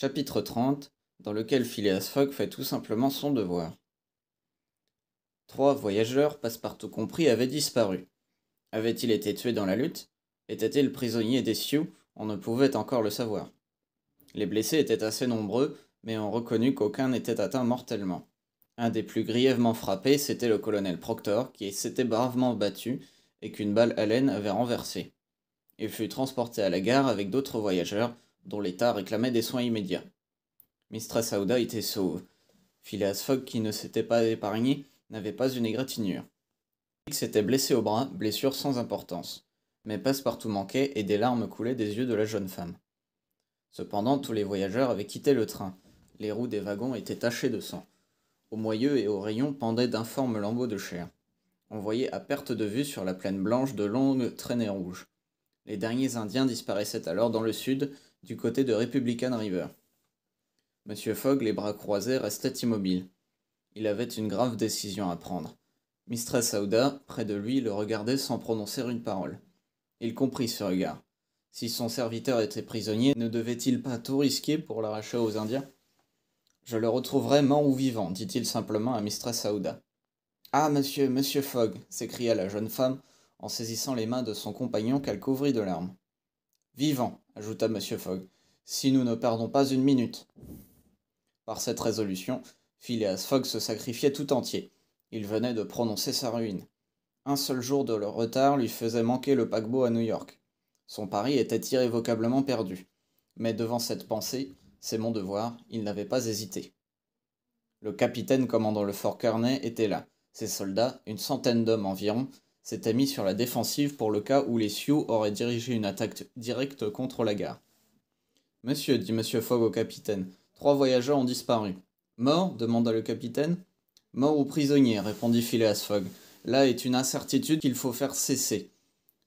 chapitre 30, dans lequel Phileas Fogg fait tout simplement son devoir. Trois voyageurs, passepartout compris, avaient disparu. Avaient-ils été tués dans la lutte Étaient-ils prisonnier des Sioux On ne pouvait encore le savoir. Les blessés étaient assez nombreux, mais on reconnut qu'aucun n'était atteint mortellement. Un des plus grièvement frappés, c'était le colonel Proctor, qui s'était bravement battu et qu'une balle haleine avait renversé. Il fut transporté à la gare avec d'autres voyageurs dont l'État réclamait des soins immédiats. Mistress Aouda était sauve. Phileas Fogg, qui ne s'était pas épargné, n'avait pas une égratignure. Fix était blessé au bras, blessure sans importance. Mais passepartout manquait et des larmes coulaient des yeux de la jeune femme. Cependant, tous les voyageurs avaient quitté le train. Les roues des wagons étaient tachées de sang. Au moyeu et aux rayons pendaient d'informes lambeaux de chair. On voyait à perte de vue sur la plaine blanche de longues traînées rouges. Les derniers Indiens disparaissaient alors dans le sud, du côté de Republican River. Monsieur Fogg, les bras croisés, restait immobile. Il avait une grave décision à prendre. Mistress Aouda, près de lui, le regardait sans prononcer une parole. Il comprit ce regard. Si son serviteur était prisonnier, ne devait-il pas tout risquer pour l'arracher aux Indiens Je le retrouverai mort ou vivant, dit-il simplement à Mistress Aouda. Ah, monsieur, monsieur Fogg s'écria la jeune femme en saisissant les mains de son compagnon qu'elle couvrit de larmes. « Vivant, » ajouta Monsieur Fogg, si nous ne perdons pas une minute. Par cette résolution, Phileas Fogg se sacrifiait tout entier. Il venait de prononcer sa ruine. Un seul jour de leur retard lui faisait manquer le paquebot à New York. Son pari était irrévocablement perdu. Mais devant cette pensée, c'est mon devoir, il n'avait pas hésité. Le capitaine commandant le fort Kearney était là. Ses soldats, une centaine d'hommes environ, s'était mis sur la défensive pour le cas où les Sioux auraient dirigé une attaque directe contre la gare. Monsieur, dit Monsieur Fogg au capitaine, trois voyageurs ont disparu. Morts demanda le capitaine. Morts ou prisonniers, répondit Phileas Fogg. Là est une incertitude qu'il faut faire cesser.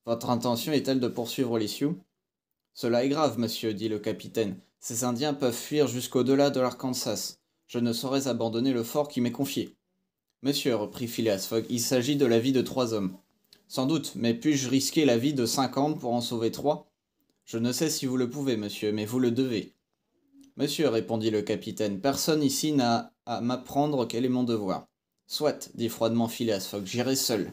Votre intention est-elle de poursuivre les Sioux Cela est grave, monsieur, dit le capitaine. Ces Indiens peuvent fuir jusqu'au-delà de l'Arkansas. Je ne saurais abandonner le fort qui m'est confié. Monsieur, reprit Phileas Fogg, il s'agit de la vie de trois hommes. Sans doute, mais puis-je risquer la vie de cinq cinquante pour en sauver trois Je ne sais si vous le pouvez, monsieur, mais vous le devez. Monsieur, répondit le capitaine, personne ici n'a à m'apprendre quel est mon devoir. Soit, dit froidement Phileas Fogg, j'irai seul.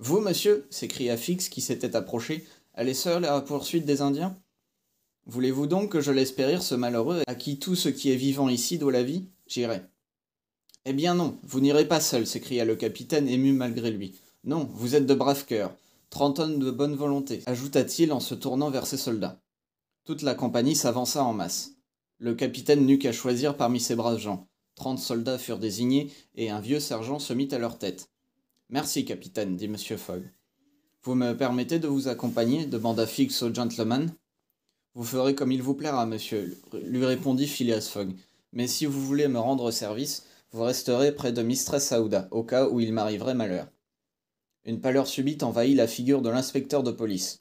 Vous, monsieur s'écria Fix, qui s'était approché, allez seul à la poursuite des Indiens Voulez-vous donc que je laisse périr ce malheureux à qui tout ce qui est vivant ici doit la vie J'irai. Eh bien non, vous n'irez pas seul, s'écria le capitaine ému malgré lui. Non, vous êtes de braves cœurs, trente hommes de bonne volonté, ajouta-t-il en se tournant vers ses soldats. Toute la compagnie s'avança en masse. Le capitaine n'eut qu'à choisir parmi ces braves gens. Trente soldats furent désignés et un vieux sergent se mit à leur tête. Merci, capitaine, dit M. Fogg. Vous me permettez de vous accompagner demanda Fix au gentleman. Vous ferez comme il vous plaira, monsieur, lui répondit Phileas Fogg. Mais si vous voulez me rendre service, vous resterez près de Mistress Aouda, au cas où il m'arriverait malheur. Une pâleur subite envahit la figure de l'inspecteur de police.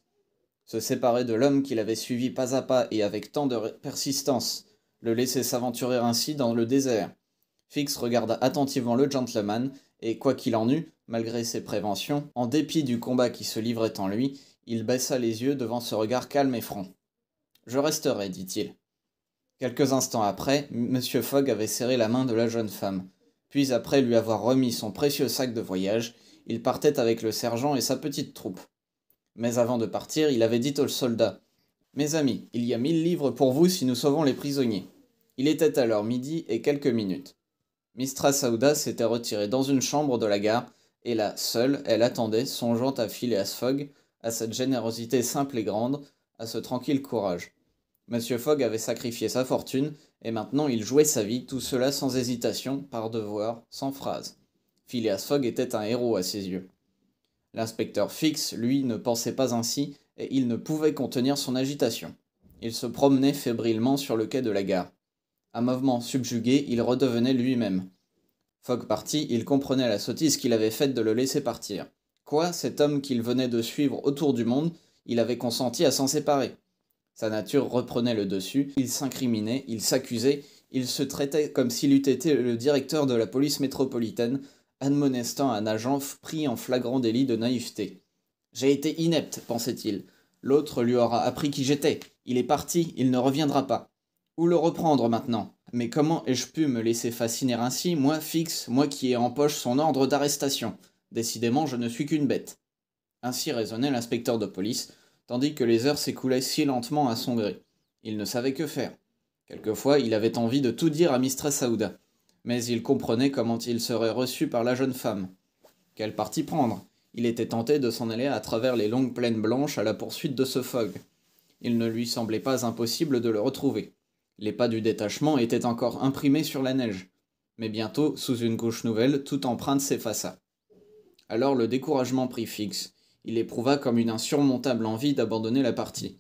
Se séparer de l'homme qu'il avait suivi pas à pas et avec tant de persistance, le laisser s'aventurer ainsi dans le désert. Fix regarda attentivement le gentleman, et quoi qu'il en eût, malgré ses préventions, en dépit du combat qui se livrait en lui, il baissa les yeux devant ce regard calme et franc. Je resterai, dit-il. Quelques instants après, M. Fogg avait serré la main de la jeune femme. Puis, après lui avoir remis son précieux sac de voyage, il partait avec le sergent et sa petite troupe. Mais avant de partir, il avait dit au soldat « Mes amis, il y a mille livres pour vous si nous sauvons les prisonniers. Il était alors midi et quelques minutes. Mistra Saouda s'était retirée dans une chambre de la gare, et là, seule, elle attendait, songeant à Phileas Fogg, à cette générosité simple et grande, à ce tranquille courage. Monsieur Fogg avait sacrifié sa fortune, et maintenant il jouait sa vie, tout cela sans hésitation, par devoir, sans phrase. Phileas Fogg était un héros à ses yeux. L'inspecteur Fix, lui, ne pensait pas ainsi, et il ne pouvait contenir son agitation. Il se promenait fébrilement sur le quai de la gare. Un mouvement subjugué, il redevenait lui-même. Fogg parti, il comprenait la sottise qu'il avait faite de le laisser partir. Quoi, cet homme qu'il venait de suivre autour du monde, il avait consenti à s'en séparer. Sa nature reprenait le dessus, il s'incriminait, il s'accusait, il se traitait comme s'il eût été le directeur de la police métropolitaine, admonestant un agent pris en flagrant délit de naïveté. J'ai été inepte, pensait-il. L'autre lui aura appris qui j'étais. Il est parti, il ne reviendra pas. Où le reprendre maintenant Mais comment ai-je pu me laisser fasciner ainsi, moi fixe, moi qui ai en poche son ordre d'arrestation Décidément, je ne suis qu'une bête. Ainsi raisonnait l'inspecteur de police, tandis que les heures s'écoulaient si lentement à son gré. Il ne savait que faire. Quelquefois, il avait envie de tout dire à Mistress Aouda mais il comprenait comment il serait reçu par la jeune femme. Quel parti prendre Il était tenté de s'en aller à travers les longues plaines blanches à la poursuite de ce Fogg. Il ne lui semblait pas impossible de le retrouver. Les pas du détachement étaient encore imprimés sur la neige. Mais bientôt, sous une couche nouvelle, toute empreinte s'effaça. Alors le découragement prit fixe. Il éprouva comme une insurmontable envie d'abandonner la partie.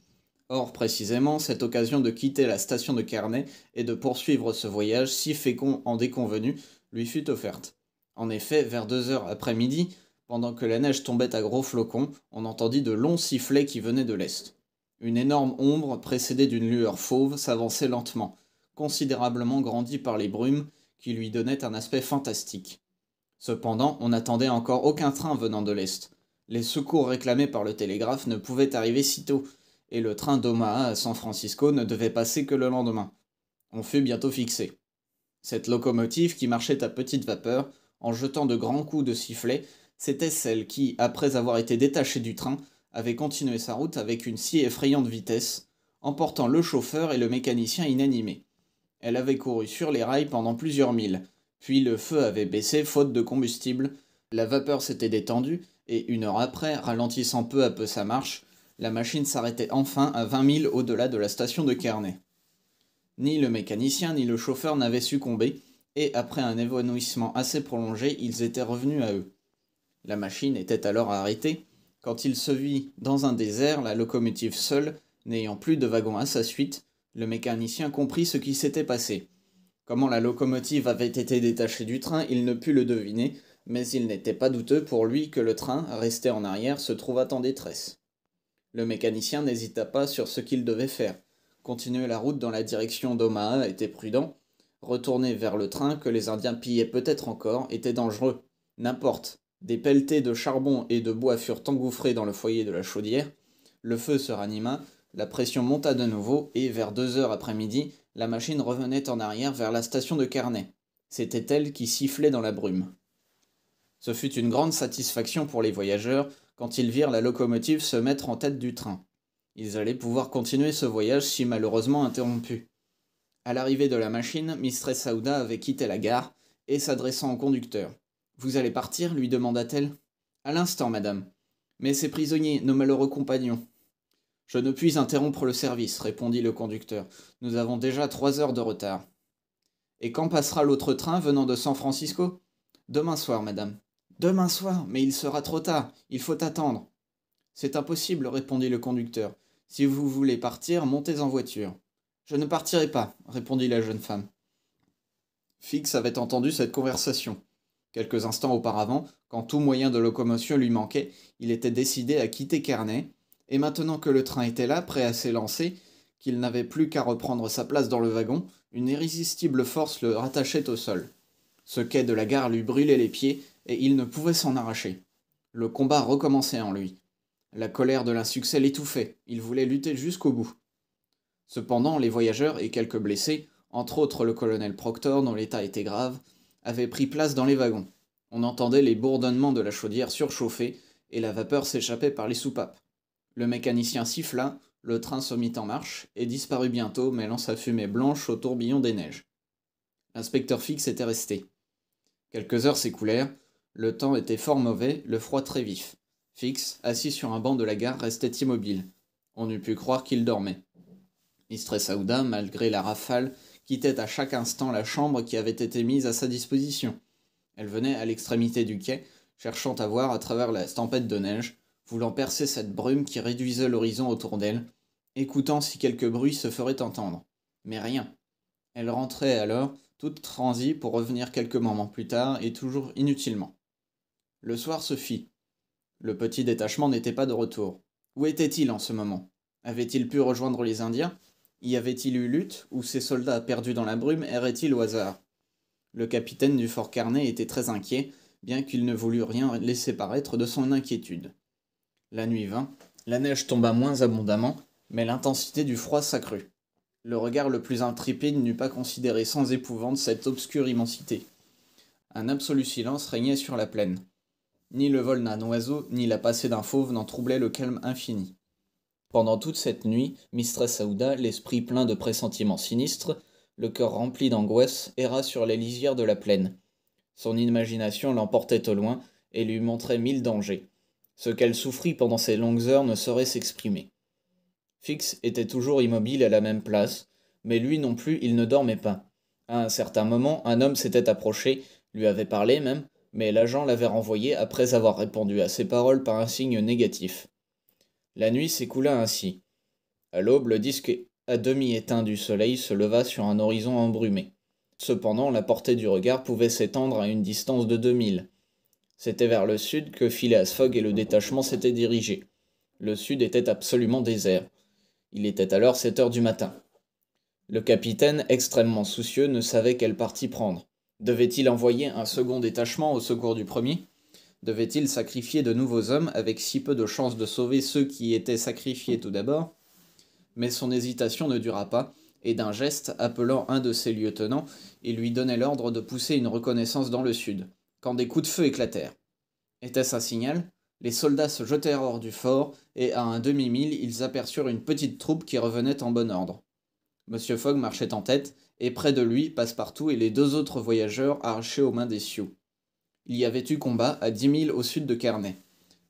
Or, précisément, cette occasion de quitter la station de Carnet et de poursuivre ce voyage si fécond en déconvenu lui fut offerte. En effet, vers deux heures après midi, pendant que la neige tombait à gros flocons, on entendit de longs sifflets qui venaient de l'est. Une énorme ombre, précédée d'une lueur fauve, s'avançait lentement, considérablement grandie par les brumes qui lui donnaient un aspect fantastique. Cependant, on n'attendait encore aucun train venant de l'est. Les secours réclamés par le télégraphe ne pouvaient arriver si tôt, et le train d'Omaha à San Francisco ne devait passer que le lendemain. On fut bientôt fixé. Cette locomotive qui marchait à petite vapeur, en jetant de grands coups de sifflet, c'était celle qui, après avoir été détachée du train, avait continué sa route avec une si effrayante vitesse, emportant le chauffeur et le mécanicien inanimés. Elle avait couru sur les rails pendant plusieurs milles, puis le feu avait baissé faute de combustible, la vapeur s'était détendue, et une heure après, ralentissant peu à peu sa marche, la machine s'arrêtait enfin à 20 milles au-delà de la station de Kearney. Ni le mécanicien ni le chauffeur n'avaient succombé, et après un évanouissement assez prolongé, ils étaient revenus à eux. La machine était alors arrêtée, quand il se vit dans un désert, la locomotive seule, n'ayant plus de wagon à sa suite, le mécanicien comprit ce qui s'était passé. Comment la locomotive avait été détachée du train, il ne put le deviner, mais il n'était pas douteux pour lui que le train, resté en arrière, se trouvât en détresse. Le mécanicien n'hésita pas sur ce qu'il devait faire. Continuer la route dans la direction d'Omaha était prudent. Retourner vers le train que les Indiens pillaient peut-être encore était dangereux. N'importe. Des pelletées de charbon et de bois furent engouffrées dans le foyer de la chaudière. Le feu se ranima, la pression monta de nouveau, et vers deux heures après-midi, la machine revenait en arrière vers la station de Carnet. C'était elle qui sifflait dans la brume. Ce fut une grande satisfaction pour les voyageurs quand ils virent la locomotive se mettre en tête du train. Ils allaient pouvoir continuer ce voyage si malheureusement interrompu. À l'arrivée de la machine, Mistress Saouda avait quitté la gare et s'adressant au conducteur. Vous allez partir lui demanda-t-elle. À l'instant, madame. Mais ces prisonniers, nos malheureux compagnons. Je ne puis interrompre le service, répondit le conducteur. Nous avons déjà trois heures de retard. Et quand passera l'autre train venant de San Francisco Demain soir, madame. Demain soir, mais il sera trop tard, il faut attendre. C'est impossible, répondit le conducteur. Si vous voulez partir, montez en voiture. Je ne partirai pas, répondit la jeune femme. Fix avait entendu cette conversation. Quelques instants auparavant, quand tout moyen de locomotion lui manquait, il était décidé à quitter Carnet, et maintenant que le train était là, prêt à s'élancer, qu'il n'avait plus qu'à reprendre sa place dans le wagon, une irrésistible force le rattachait au sol. Ce quai de la gare lui brûlait les pieds, et il ne pouvait s'en arracher. Le combat recommençait en lui. La colère de l'insuccès l'étouffait, il voulait lutter jusqu'au bout. Cependant, les voyageurs et quelques blessés, entre autres le colonel Proctor dont l'état était grave, avaient pris place dans les wagons. On entendait les bourdonnements de la chaudière surchauffée et la vapeur s'échappait par les soupapes. Le mécanicien siffla, le train se mit en marche et disparut bientôt, mêlant sa fumée blanche au tourbillon des neiges. L'inspecteur Fix était resté. Quelques heures s'écoulèrent, le temps était fort mauvais, le froid très vif. Fix, assis sur un banc de la gare, restait immobile. On eût pu croire qu'il dormait. Mistress Aouda, malgré la rafale, quittait à chaque instant la chambre qui avait été mise à sa disposition. Elle venait à l'extrémité du quai, cherchant à voir à travers la tempête de neige, voulant percer cette brume qui réduisait l'horizon autour d'elle, écoutant si quelque bruit se ferait entendre. Mais rien. Elle rentrait alors, toute transie, pour revenir quelques moments plus tard, et toujours inutilement. Le soir se fit. Le petit détachement n'était pas de retour. Où était-il en ce moment Avait-il pu rejoindre les Indiens Y avait-il eu lutte, ou ses soldats perdus dans la brume erraient-ils au hasard Le capitaine du fort Carnet était très inquiet, bien qu'il ne voulût rien laisser paraître de son inquiétude. La nuit vint, la neige tomba moins abondamment, mais l'intensité du froid s'accrut. Le regard le plus intrépide n'eût pas considéré sans épouvante cette obscure immensité. Un absolu silence régnait sur la plaine. Ni le vol d'un oiseau, ni la passée d'un fauve n'en troublaient le calme infini. Pendant toute cette nuit, Mistress Aouda, l'esprit plein de pressentiments sinistres, le cœur rempli d'angoisse, erra sur les lisières de la plaine. Son imagination l'emportait au loin et lui montrait mille dangers. Ce qu'elle souffrit pendant ces longues heures ne saurait s'exprimer. Fix était toujours immobile à la même place, mais lui non plus il ne dormait pas. À un certain moment, un homme s'était approché, lui avait parlé même, mais l'agent l'avait renvoyé après avoir répondu à ses paroles par un signe négatif. La nuit s'écoula ainsi. À l'aube, le disque à demi éteint du soleil se leva sur un horizon embrumé. Cependant, la portée du regard pouvait s'étendre à une distance de deux milles. C'était vers le sud que Phileas Fogg et le détachement s'étaient dirigés. Le sud était absolument désert. Il était alors 7 heures du matin. Le capitaine, extrêmement soucieux, ne savait quel parti prendre. Devait-il envoyer un second détachement au secours du premier Devait-il sacrifier de nouveaux hommes avec si peu de chances de sauver ceux qui étaient sacrifiés tout d'abord Mais son hésitation ne dura pas, et d'un geste, appelant un de ses lieutenants, il lui donnait l'ordre de pousser une reconnaissance dans le sud, quand des coups de feu éclatèrent. Était-ce un signal les soldats se jetèrent hors du fort, et à un demi-mille, ils aperçurent une petite troupe qui revenait en bon ordre. Monsieur Fogg marchait en tête, et près de lui, Passepartout et les deux autres voyageurs arrachés aux mains des Sioux. Il y avait eu combat à dix milles au sud de Carnet.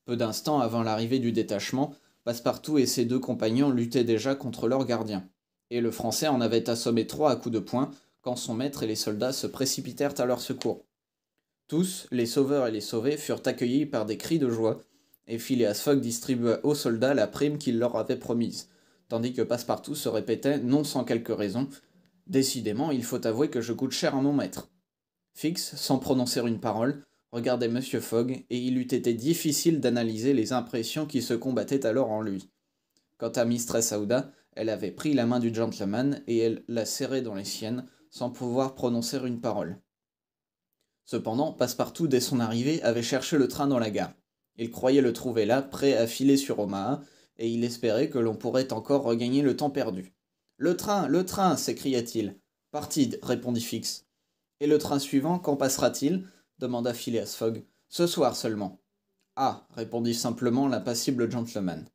Peu d'instants avant l'arrivée du détachement, Passepartout et ses deux compagnons luttaient déjà contre leurs gardiens, et le Français en avait assommé trois à coups de poing quand son maître et les soldats se précipitèrent à leur secours. Tous, les sauveurs et les sauvés, furent accueillis par des cris de joie, et Phileas Fogg distribua aux soldats la prime qu'il leur avait promise, tandis que Passepartout se répétait, non sans quelque raison, « Décidément, il faut avouer que je coûte cher à mon maître ». Fix, sans prononcer une parole, regardait Monsieur Fogg, et il eût été difficile d'analyser les impressions qui se combattaient alors en lui. Quant à Mistress Aouda, elle avait pris la main du gentleman et elle la serrait dans les siennes, sans pouvoir prononcer une parole. Cependant, Passepartout, dès son arrivée, avait cherché le train dans la gare. Il croyait le trouver là, prêt à filer sur Omaha, et il espérait que l'on pourrait encore regagner le temps perdu. Le train, le train s'écria-t-il. Parti, répondit Fix. Et le train suivant, quand passera-t-il demanda Phileas Fogg. Ce soir seulement. Ah, répondit simplement l'impassible gentleman.